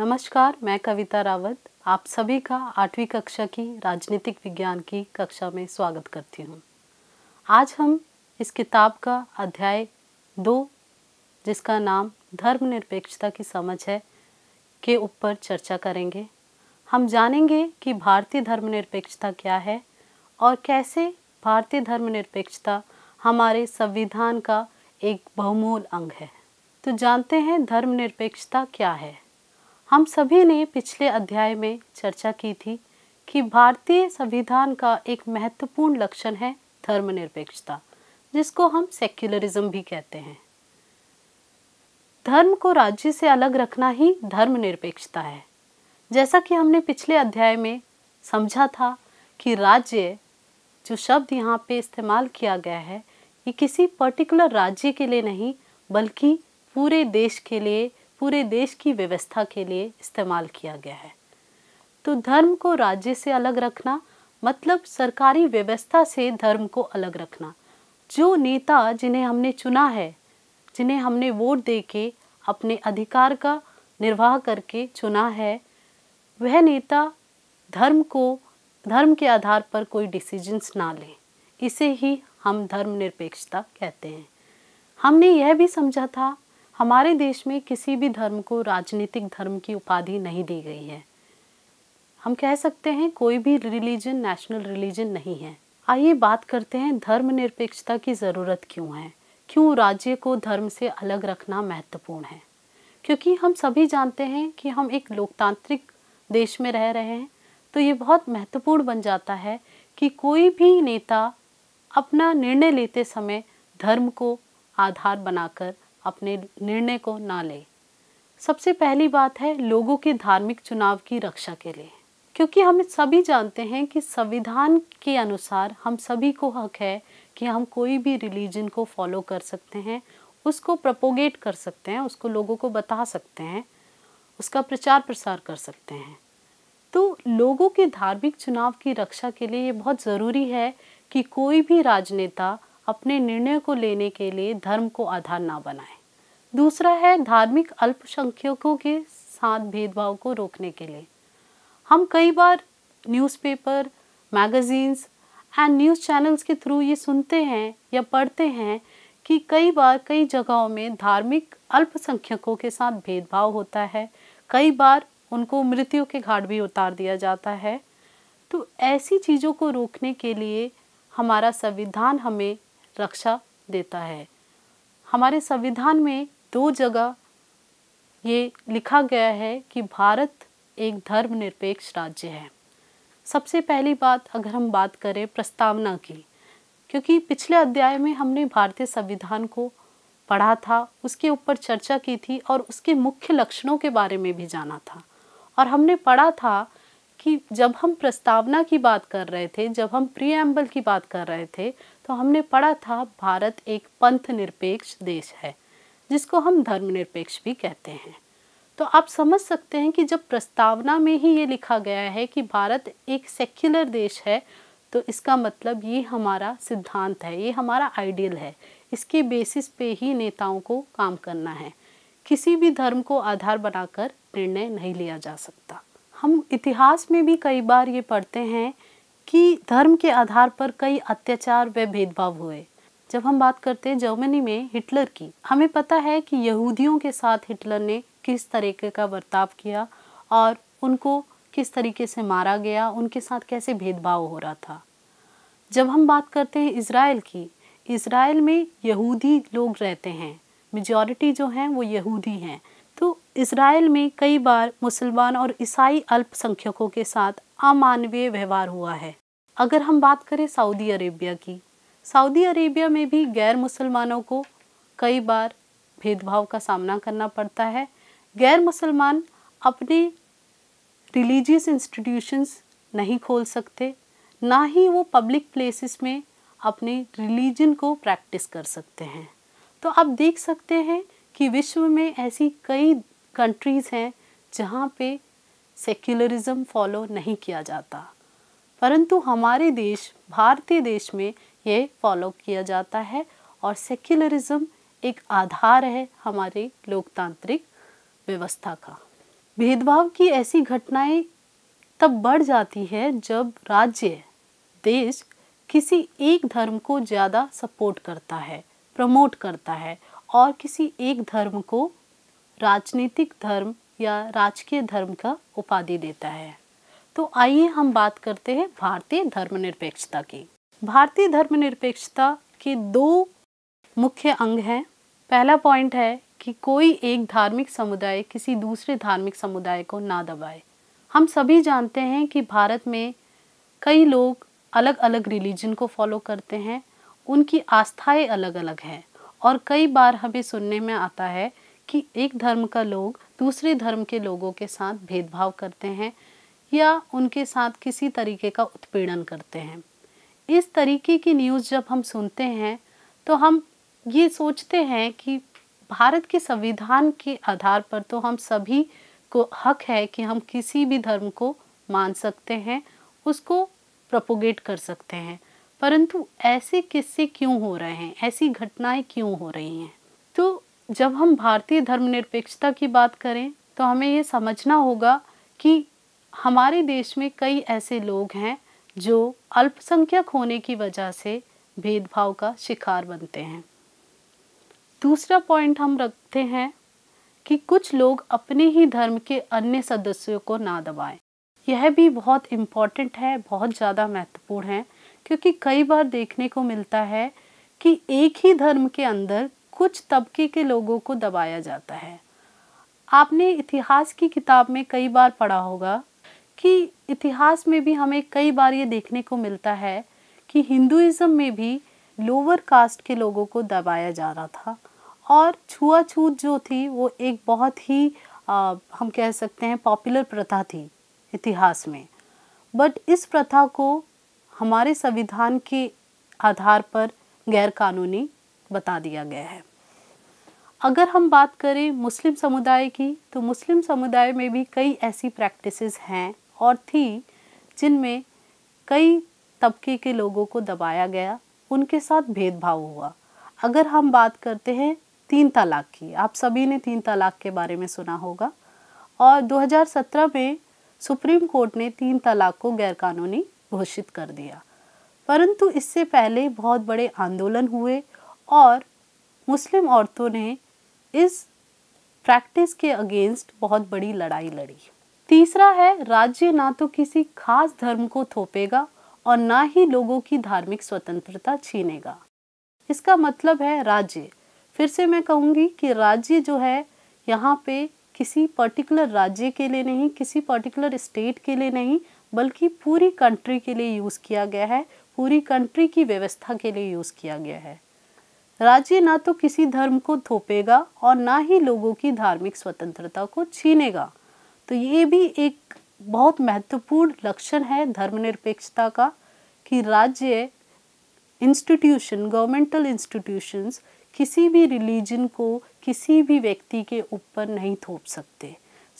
नमस्कार मैं कविता रावत आप सभी का आठवीं कक्षा की राजनीतिक विज्ञान की कक्षा में स्वागत करती हूँ आज हम इस किताब का अध्याय दो जिसका नाम धर्मनिरपेक्षता की समझ है के ऊपर चर्चा करेंगे हम जानेंगे कि भारतीय धर्मनिरपेक्षता क्या है और कैसे भारतीय धर्मनिरपेक्षता हमारे संविधान का एक बहुमूल अंग है तो जानते हैं धर्मनिरपेक्षता क्या है हम सभी ने पिछले अध्याय में चर्चा की थी कि भारतीय संविधान का एक महत्वपूर्ण लक्षण है धर्मनिरपेक्षता जिसको हम सेक्युलरिज्म भी कहते हैं धर्म को राज्य से अलग रखना ही धर्मनिरपेक्षता है जैसा कि हमने पिछले अध्याय में समझा था कि राज्य जो शब्द यहाँ पे इस्तेमाल किया गया है ये किसी पर्टिकुलर राज्य के लिए नहीं बल्कि पूरे देश के लिए पूरे देश की व्यवस्था के लिए इस्तेमाल किया गया है तो धर्म को राज्य से अलग रखना मतलब सरकारी व्यवस्था से धर्म को अलग रखना जो नेता जिन्हें हमने चुना है जिन्हें हमने वोट दे के अपने अधिकार का निर्वाह करके चुना है वह नेता धर्म को धर्म के आधार पर कोई डिसीजंस ना लें इसे ही हम धर्मनिरपेक्षता कहते हैं हमने यह भी समझा था हमारे देश में किसी भी धर्म को राजनीतिक धर्म की उपाधि नहीं दी गई है हम कह सकते हैं कोई भी रिलीजन नेशनल रिलीजन नहीं है आइए बात करते हैं धर्मनिरपेक्षता की ज़रूरत क्यों है क्यों राज्य को धर्म से अलग रखना महत्वपूर्ण है क्योंकि हम सभी जानते हैं कि हम एक लोकतांत्रिक देश में रह रहे हैं तो ये बहुत महत्वपूर्ण बन जाता है कि कोई भी नेता अपना निर्णय लेते समय धर्म को आधार बनाकर अपने निर्णय को ना ले सबसे पहली बात है लोगों के धार्मिक चुनाव की रक्षा के लिए क्योंकि हम सभी जानते हैं कि संविधान के अनुसार हम सभी को हक है कि हम कोई भी रिलीजन को फॉलो कर सकते हैं उसको प्रपोगेट कर सकते हैं उसको लोगों को बता सकते हैं उसका प्रचार प्रसार कर सकते हैं तो लोगों के धार्मिक चुनाव की रक्षा के लिए ये बहुत ज़रूरी है कि कोई भी राजनेता अपने निर्णय को लेने के लिए धर्म को आधार ना बनाए दूसरा है धार्मिक अल्पसंख्यकों के साथ भेदभाव को रोकने के लिए हम कई बार newspaper magazines and news channels के थ्रू ये सुनते हैं या पढ़ते हैं कि कई बार कई जगहों में धार्मिक अल्पसंख्यकों के साथ भेदभाव होता है कई बार उनको मृत्यु के घाट भी उतार दिया जाता है तो ऐसी चीज़ों को रोकने के लिए हमारा संविधान हमें रक्षा देता है हमारे संविधान में दो जगह ये लिखा गया है कि भारत एक धर्मनिरपेक्ष राज्य है सबसे पहली बात अगर हम बात करें प्रस्तावना की क्योंकि पिछले अध्याय में हमने भारतीय संविधान को पढ़ा था उसके ऊपर चर्चा की थी और उसके मुख्य लक्षणों के बारे में भी जाना था और हमने पढ़ा था कि जब हम प्रस्तावना की बात कर रहे थे जब हम प्रियम्बल की बात कर रहे थे तो हमने पढ़ा था भारत एक पंथ निरपेक्ष देश है जिसको हम धर्मनिरपेक्ष भी कहते हैं तो आप समझ सकते हैं कि जब प्रस्तावना में ही ये लिखा गया है कि भारत एक सेक्युलर देश है तो इसका मतलब ये हमारा सिद्धांत है ये हमारा आइडियल है इसके बेसिस पे ही नेताओं को काम करना है किसी भी धर्म को आधार बनाकर निर्णय नहीं लिया जा सकता हम इतिहास में भी कई बार ये पढ़ते हैं कि धर्म के आधार पर कई अत्याचार व भेदभाव हुए जब हम बात करते हैं जर्मनी में हिटलर की हमें पता है कि यहूदियों के साथ हिटलर ने किस तरीके का बर्ताव किया और उनको किस तरीके से मारा गया उनके साथ कैसे भेदभाव हो रहा था जब हम बात करते हैं इसराइल की इसराइल में यहूदी लोग रहते हैं मेजॉरिटी जो हैं वो यहूदी हैं इसराइल में कई बार मुसलमान और ईसाई अल्पसंख्यकों के साथ अमानवीय व्यवहार हुआ है अगर हम बात करें सऊदी अरेबिया की सऊदी अरेबिया में भी गैर मुसलमानों को कई बार भेदभाव का सामना करना पड़ता है गैर मुसलमान अपने रिलीजियस इंस्टीट्यूशंस नहीं खोल सकते ना ही वो पब्लिक प्लेसेस में अपने रिलीजन को प्रैक्टिस कर सकते हैं तो आप देख सकते हैं कि विश्व में ऐसी कई कंट्रीज़ हैं जहाँ पे सेक्युलरिज्म फॉलो नहीं किया जाता परंतु हमारे देश भारतीय देश में ये फॉलो किया जाता है और सेक्युलरिज्म एक आधार है हमारे लोकतांत्रिक व्यवस्था का भेदभाव की ऐसी घटनाएं तब बढ़ जाती है जब राज्य देश किसी एक धर्म को ज़्यादा सपोर्ट करता है प्रमोट करता है और किसी एक धर्म को राजनीतिक धर्म या राजकीय धर्म का उपाधि देता है तो आइए हम बात करते हैं भारतीय धर्मनिरपेक्षता की भारतीय धर्मनिरपेक्षता के दो मुख्य अंग हैं पहला पॉइंट है कि कोई एक धार्मिक समुदाय किसी दूसरे धार्मिक समुदाय को ना दबाए हम सभी जानते हैं कि भारत में कई लोग अलग अलग रिलीजन को फॉलो करते हैं उनकी आस्थाएं अलग अलग हैं और कई बार हमें सुनने में आता है कि एक धर्म का लोग दूसरे धर्म के लोगों के साथ भेदभाव करते हैं या उनके साथ किसी तरीके का उत्पीड़न करते हैं इस तरीके की न्यूज़ जब हम सुनते हैं तो हम ये सोचते हैं कि भारत के संविधान के आधार पर तो हम सभी को हक है कि हम किसी भी धर्म को मान सकते हैं उसको प्रपोगेट कर सकते हैं परंतु ऐसे किस्से क्यों हो रहे हैं ऐसी घटनाएं क्यों हो रही हैं जब हम भारतीय धर्मनिरपेक्षता की बात करें तो हमें ये समझना होगा कि हमारे देश में कई ऐसे लोग हैं जो अल्पसंख्यक होने की वजह से भेदभाव का शिकार बनते हैं दूसरा पॉइंट हम रखते हैं कि कुछ लोग अपने ही धर्म के अन्य सदस्यों को ना दबाएं यह भी बहुत इम्पॉर्टेंट है बहुत ज़्यादा महत्वपूर्ण है क्योंकि कई बार देखने को मिलता है कि एक ही धर्म के अंदर कुछ तबके के लोगों को दबाया जाता है आपने इतिहास की किताब में कई बार पढ़ा होगा कि इतिहास में भी हमें कई बार ये देखने को मिलता है कि हिंदुज़म में भी लोअर कास्ट के लोगों को दबाया जा रहा था और छुआछूत जो थी वो एक बहुत ही आ, हम कह सकते हैं पॉपुलर प्रथा थी इतिहास में बट इस प्रथा को हमारे संविधान के आधार पर गैरकानूनी बता दिया गया है अगर हम बात करें मुस्लिम समुदाय की तो मुस्लिम समुदाय में भी कई ऐसी प्रैक्टिसेस हैं और थी जिनमें कई तबके के लोगों को दबाया गया उनके साथ भेदभाव हुआ अगर हम बात करते हैं तीन तलाक की आप सभी ने तीन तलाक के बारे में सुना होगा और 2017 में सुप्रीम कोर्ट ने तीन तलाक को गैरकानूनी घोषित कर दिया परंतु इससे पहले बहुत बड़े आंदोलन हुए और मुस्लिम औरतों ने इस प्रैक्टिस के अगेंस्ट बहुत बड़ी लड़ाई लड़ी तीसरा है राज्य ना तो किसी खास धर्म को थोपेगा और ना ही लोगों की धार्मिक स्वतंत्रता छीनेगा इसका मतलब है राज्य फिर से मैं कहूँगी कि राज्य जो है यहाँ पे किसी पर्टिकुलर राज्य के लिए नहीं किसी पर्टिकुलर स्टेट के लिए नहीं बल्कि पूरी कंट्री के लिए यूज़ किया गया है पूरी कंट्री की व्यवस्था के लिए यूज़ किया गया है राज्य ना तो किसी धर्म को थोपेगा और ना ही लोगों की धार्मिक स्वतंत्रता को छीनेगा तो ये भी एक बहुत महत्वपूर्ण लक्षण है धर्मनिरपेक्षता का कि राज्य इंस्टीट्यूशन गवर्नमेंटल इंस्टीट्यूशंस किसी भी रिलीजन को किसी भी व्यक्ति के ऊपर नहीं थोप सकते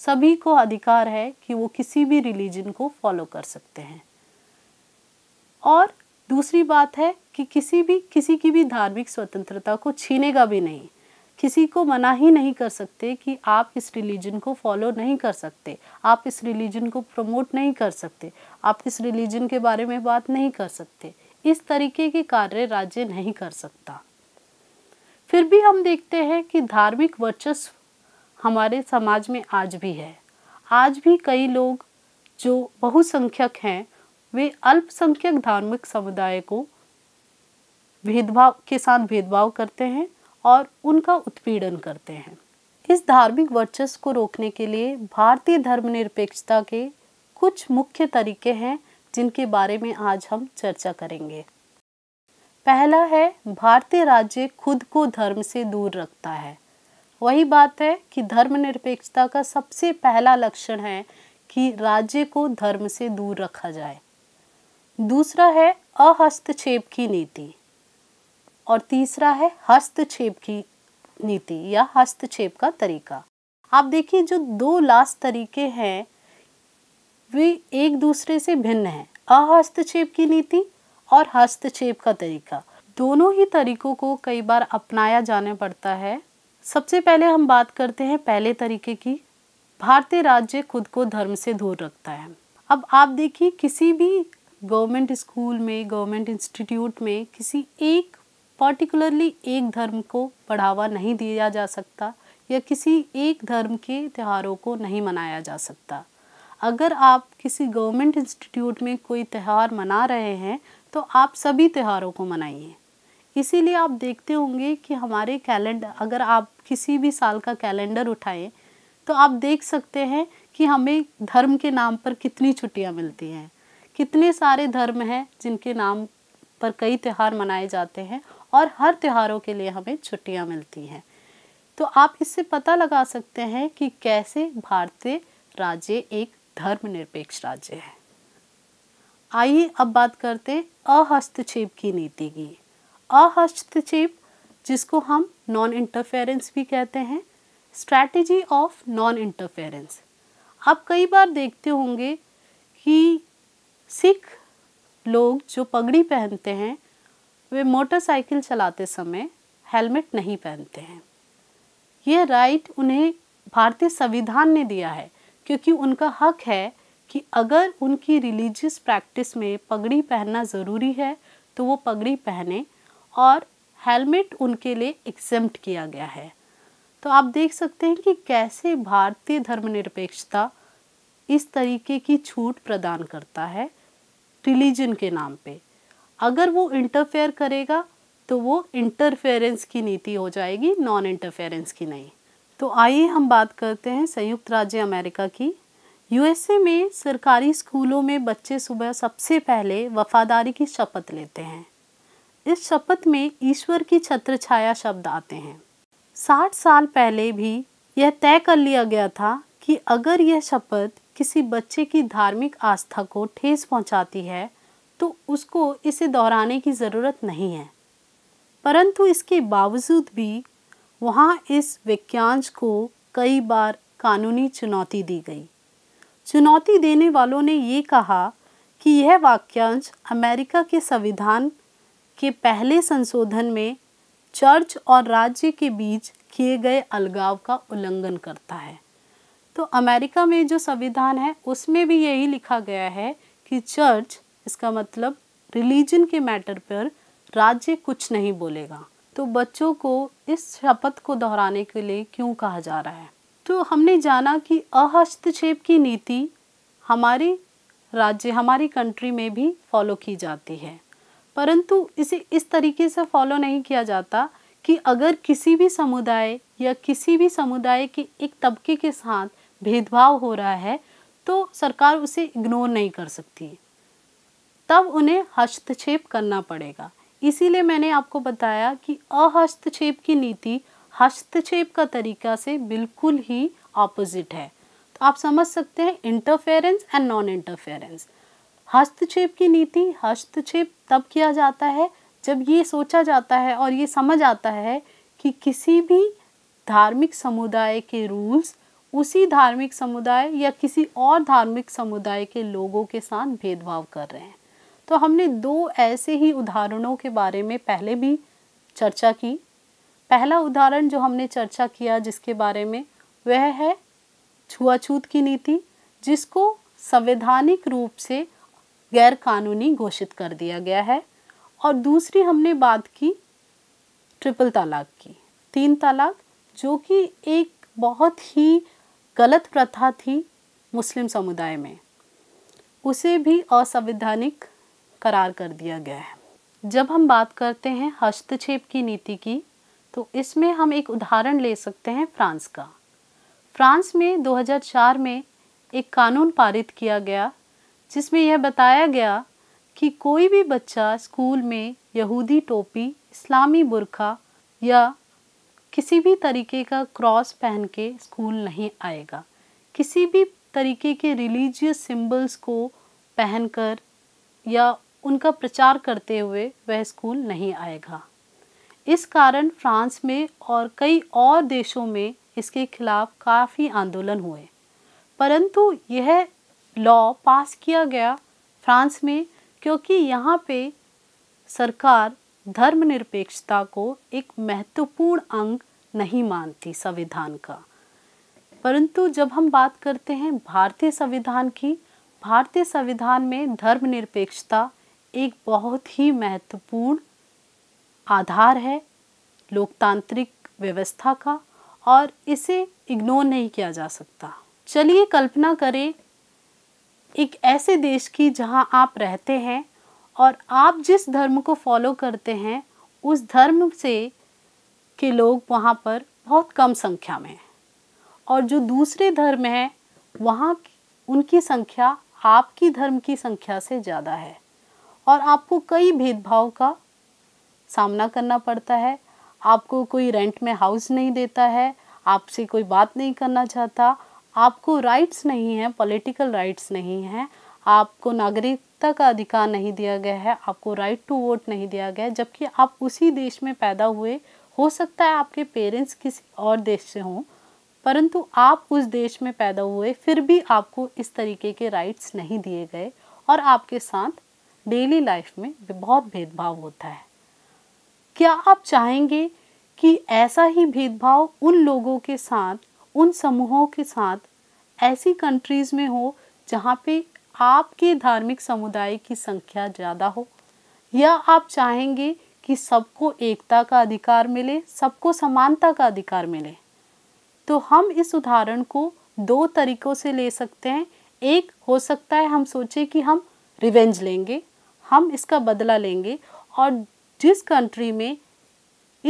सभी को अधिकार है कि वो किसी भी रिलीजन को फॉलो कर सकते हैं और दूसरी बात है कि किसी भी किसी की भी धार्मिक स्वतंत्रता को छीनेगा भी नहीं किसी को मना ही नहीं कर सकते कि आप इस रिलीजन को फॉलो नहीं कर सकते आप इस रिलीजन को प्रमोट नहीं कर सकते आप इस रिलीजन के बारे में बात नहीं कर सकते इस तरीके के कार्य राज्य नहीं कर सकता फिर भी हम देखते हैं कि धार्मिक वर्चस्व हमारे समाज में आज भी है आज भी कई लोग जो बहुसंख्यक हैं वे अल्पसंख्यक धार्मिक समुदाय को भेदभाव के साथ भेदभाव करते हैं और उनका उत्पीड़न करते हैं इस धार्मिक वर्चस्व को रोकने के लिए भारतीय धर्मनिरपेक्षता के कुछ मुख्य तरीके हैं जिनके बारे में आज हम चर्चा करेंगे पहला है भारतीय राज्य खुद को धर्म से दूर रखता है वही बात है कि धर्मनिरपेक्षता का सबसे पहला लक्षण है कि राज्य को धर्म से दूर रखा जाए दूसरा है अहस्तक्षेप की नीति और तीसरा है हस्तक्षेप की नीति या हस्तक्षेप का तरीका आप देखिए जो दो लास्ट तरीके हैं वे एक दूसरे से भिन्न हैं अहस्तक्षेप की नीति और हस्तक्षेप का तरीका दोनों ही तरीकों को कई बार अपनाया जाने पड़ता है सबसे पहले हम बात करते हैं पहले तरीके की भारतीय राज्य खुद को धर्म से दूर रखता है अब आप देखिए किसी भी गवर्नमेंट स्कूल में गवर्नमेंट इंस्टीट्यूट में किसी एक पर्टिकुलरली एक धर्म को बढ़ावा नहीं दिया जा सकता या किसी एक धर्म के त्योहारों को नहीं मनाया जा सकता अगर आप किसी गवर्नमेंट इंस्टीट्यूट में कोई त्यौहार मना रहे हैं तो आप सभी त्योहारों को मनाइए इसीलिए आप देखते होंगे कि हमारे कैलेंडर अगर आप किसी भी साल का कैलेंडर उठाएं तो आप देख सकते हैं कि हमें धर्म के नाम पर कितनी छुट्टियां मिलती हैं कितने सारे धर्म हैं जिनके नाम पर कई त्यौहार मनाए जाते हैं और हर त्योहारों के लिए हमें छुट्टियाँ मिलती हैं तो आप इससे पता लगा सकते हैं कि कैसे भारतीय राज्य एक धर्मनिरपेक्ष राज्य है आइए अब बात करते हैं अहस्तक्षेप की नीति की अहस्तक्षेप जिसको हम नॉन इंटरफेरेंस भी कहते हैं स्ट्रैटेजी ऑफ नॉन इंटरफेरेंस आप कई बार देखते होंगे कि सिख लोग जो पगड़ी पहनते हैं वे मोटरसाइकिल चलाते समय हेलमेट नहीं पहनते हैं यह राइट उन्हें भारतीय संविधान ने दिया है क्योंकि उनका हक है कि अगर उनकी रिलीजियस प्रैक्टिस में पगड़ी पहनना ज़रूरी है तो वो पगड़ी पहने और हेलमेट उनके लिए एक्सेम्प्ट किया गया है तो आप देख सकते हैं कि कैसे भारतीय धर्मनिरपेक्षता इस तरीके की छूट प्रदान करता है रिलीजन के नाम पे अगर वो इंटरफेयर करेगा तो वो इंटरफेरेंस की नीति हो जाएगी नॉन इंटरफेरेंस की नहीं तो आइए हम बात करते हैं संयुक्त राज्य अमेरिका की यूएसए में सरकारी स्कूलों में बच्चे सुबह सबसे पहले वफादारी की शपथ लेते हैं इस शपथ में ईश्वर की छत्र छाया शब्द आते हैं साठ साल पहले भी यह तय कर लिया गया था कि अगर यह शपथ किसी बच्चे की धार्मिक आस्था को ठेस पहुंचाती है तो उसको इसे दोहराने की ज़रूरत नहीं है परंतु इसके बावजूद भी वहाँ इस वाक्यांश को कई बार कानूनी चुनौती दी गई चुनौती देने वालों ने ये कहा कि यह वाक्यांश अमेरिका के संविधान के पहले संशोधन में चर्च और राज्य के बीच किए गए अलगाव का उल्लंघन करता है तो अमेरिका में जो संविधान है उसमें भी यही लिखा गया है कि चर्च इसका मतलब रिलीजन के मैटर पर राज्य कुछ नहीं बोलेगा तो बच्चों को इस शपथ को दोहराने के लिए क्यों कहा जा रहा है तो हमने जाना कि अहस्तक्षेप की नीति हमारी राज्य हमारी कंट्री में भी फॉलो की जाती है परंतु इसे इस तरीके से फॉलो नहीं किया जाता कि अगर किसी भी समुदाय या किसी भी समुदाय के एक तबके के साथ भेदभाव हो रहा है तो सरकार उसे इग्नोर नहीं कर सकती तब उन्हें हस्तक्षेप करना पड़ेगा इसीलिए मैंने आपको बताया कि अहस्तक्षेप की नीति हस्तक्षेप का तरीका से बिल्कुल ही ऑपोजिट है तो आप समझ सकते हैं इंटरफेरेंस एंड नॉन इंटरफेरेंस हस्तक्षेप की नीति हस्तक्षेप तब किया जाता है जब ये सोचा जाता है और ये समझ आता है कि किसी भी धार्मिक समुदाय के रूल्स उसी धार्मिक समुदाय या किसी और धार्मिक समुदाय के लोगों के साथ भेदभाव कर रहे हैं तो हमने दो ऐसे ही उदाहरणों के बारे में पहले भी चर्चा की पहला उदाहरण जो हमने चर्चा किया जिसके बारे में वह है छुआछूत की नीति जिसको संवैधानिक रूप से गैर कानूनी घोषित कर दिया गया है और दूसरी हमने बात की ट्रिपल तलाक की तीन तलाक जो कि एक बहुत ही गलत प्रथा थी मुस्लिम समुदाय में उसे भी असंवैधानिक करार कर दिया गया है जब हम बात करते हैं हस्तक्षेप की नीति की तो इसमें हम एक उदाहरण ले सकते हैं फ्रांस का फ्रांस में 2004 में एक कानून पारित किया गया जिसमें यह बताया गया कि कोई भी बच्चा स्कूल में यहूदी टोपी इस्लामी बुरखा या किसी भी तरीके का क्रॉस पहन के स्कूल नहीं आएगा किसी भी तरीके के रिलीजियस सिंबल्स को पहनकर या उनका प्रचार करते हुए वह स्कूल नहीं आएगा इस कारण फ्रांस में और कई और देशों में इसके खिलाफ काफ़ी आंदोलन हुए परंतु यह लॉ पास किया गया फ्रांस में क्योंकि यहाँ पे सरकार धर्मनिरपेक्षता को एक महत्वपूर्ण अंग नहीं मानती संविधान का परंतु जब हम बात करते हैं भारतीय संविधान की भारतीय संविधान में धर्मनिरपेक्षता एक बहुत ही महत्वपूर्ण आधार है लोकतांत्रिक व्यवस्था का और इसे इग्नोर नहीं किया जा सकता चलिए कल्पना करें एक ऐसे देश की जहां आप रहते हैं और आप जिस धर्म को फॉलो करते हैं उस धर्म से के लोग वहां पर बहुत कम संख्या में और जो दूसरे धर्म हैं वहाँ उनकी संख्या आपकी धर्म की संख्या से ज़्यादा है और आपको कई भेदभाव का सामना करना पड़ता है आपको कोई रेंट में हाउस नहीं देता है आपसे कोई बात नहीं करना चाहता आपको राइट्स नहीं है पॉलिटिकल राइट्स नहीं हैं आपको नागरिकता का अधिकार नहीं दिया गया है आपको राइट टू वोट नहीं दिया गया जबकि आप उसी देश में पैदा हुए हो सकता है आपके पेरेंट्स किसी और देश से हों परंतु आप उस देश में पैदा हुए फिर भी आपको इस तरीके के राइट्स नहीं दिए गए और आपके साथ डेली लाइफ में बहुत भेदभाव होता है क्या आप चाहेंगे कि ऐसा ही भेदभाव उन लोगों के साथ उन समूहों के साथ ऐसी कंट्रीज़ में हो जहाँ पे आपके धार्मिक समुदाय की संख्या ज़्यादा हो या आप चाहेंगे कि सबको एकता का अधिकार मिले सबको समानता का अधिकार मिले तो हम इस उदाहरण को दो तरीक़ों से ले सकते हैं एक हो सकता है हम सोचें कि हम रिवेंज लेंगे हम इसका बदला लेंगे और जिस कंट्री में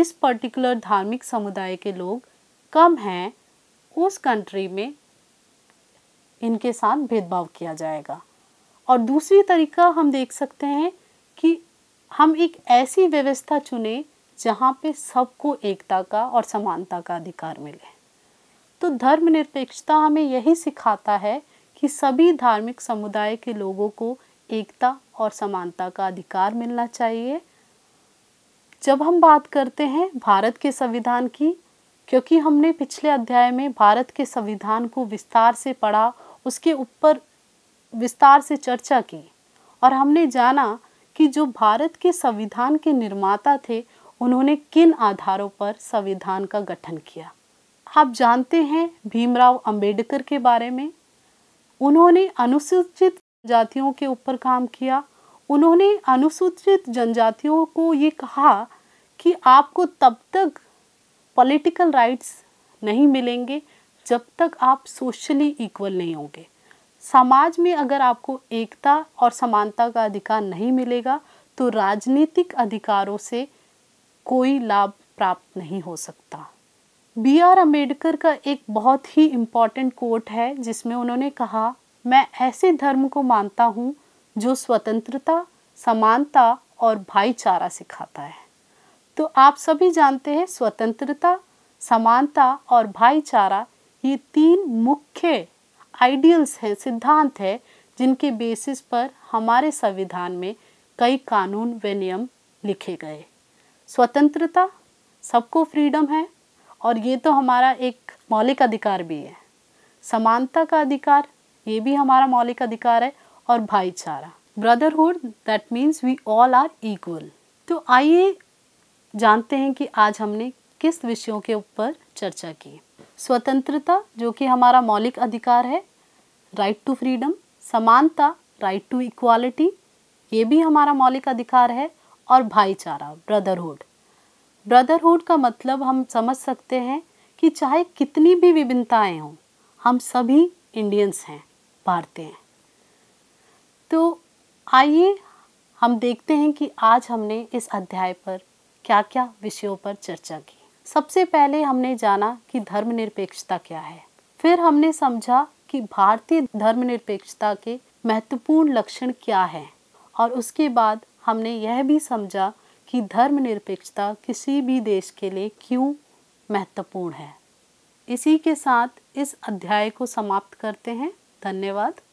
इस पर्टिकुलर धार्मिक समुदाय के लोग कम हैं उस कंट्री में इनके साथ भेदभाव किया जाएगा और दूसरी तरीका हम देख सकते हैं कि हम एक ऐसी व्यवस्था चुने जहाँ पे सबको एकता का और समानता का अधिकार मिले तो धर्मनिरपेक्षता हमें यही सिखाता है कि सभी धार्मिक समुदाय के लोगों को एकता और समानता का अधिकार मिलना चाहिए जब हम बात करते हैं भारत के संविधान की क्योंकि हमने पिछले अध्याय में भारत के संविधान को विस्तार से पढ़ा उसके ऊपर विस्तार से चर्चा की और हमने जाना कि जो भारत के संविधान के निर्माता थे उन्होंने किन आधारों पर संविधान का गठन किया आप जानते हैं भीमराव अंबेडकर के बारे में उन्होंने अनुसूचित जातियों के ऊपर काम किया उन्होंने अनुसूचित जनजातियों को ये कहा कि आपको तब तक पॉलिटिकल राइट्स नहीं मिलेंगे जब तक आप सोशली इक्वल नहीं होंगे समाज में अगर आपको एकता और समानता का अधिकार नहीं मिलेगा तो राजनीतिक अधिकारों से कोई लाभ प्राप्त नहीं हो सकता बी आर अम्बेडकर का एक बहुत ही इम्पॉर्टेंट कोट है जिसमें उन्होंने कहा मैं ऐसे धर्म को मानता हूँ जो स्वतंत्रता समानता और भाईचारा सिखाता है तो आप सभी जानते हैं स्वतंत्रता समानता और भाईचारा ये तीन मुख्य आइडियल्स हैं सिद्धांत है जिनके बेसिस पर हमारे संविधान में कई कानून व नियम लिखे गए स्वतंत्रता सबको फ्रीडम है और ये तो हमारा एक मौलिक अधिकार भी है समानता का अधिकार ये भी हमारा मौलिक अधिकार है और भाईचारा brotherhood that means we all are equal तो आइए जानते हैं कि आज हमने किस विषयों के ऊपर चर्चा की स्वतंत्रता जो कि हमारा मौलिक अधिकार है राइट टू फ्रीडम समानता राइट टू इक्वालिटी ये भी हमारा मौलिक अधिकार है और भाईचारा ब्रदरहुड ब्रदरहुड का मतलब हम समझ सकते हैं कि चाहे कितनी भी विभिन्नताएं हों हम सभी इंडियंस हैं पारते हैं तो आइए हम देखते हैं कि आज हमने इस अध्याय पर क्या क्या विषयों पर चर्चा की सबसे पहले हमने जाना कि धर्मनिरपेक्षता क्या है फिर हमने समझा कि भारतीय धर्मनिरपेक्षता के महत्वपूर्ण लक्षण क्या है और उसके बाद हमने यह भी समझा कि धर्मनिरपेक्षता किसी भी देश के लिए क्यों महत्वपूर्ण है इसी के साथ इस अध्याय को समाप्त करते हैं धन्यवाद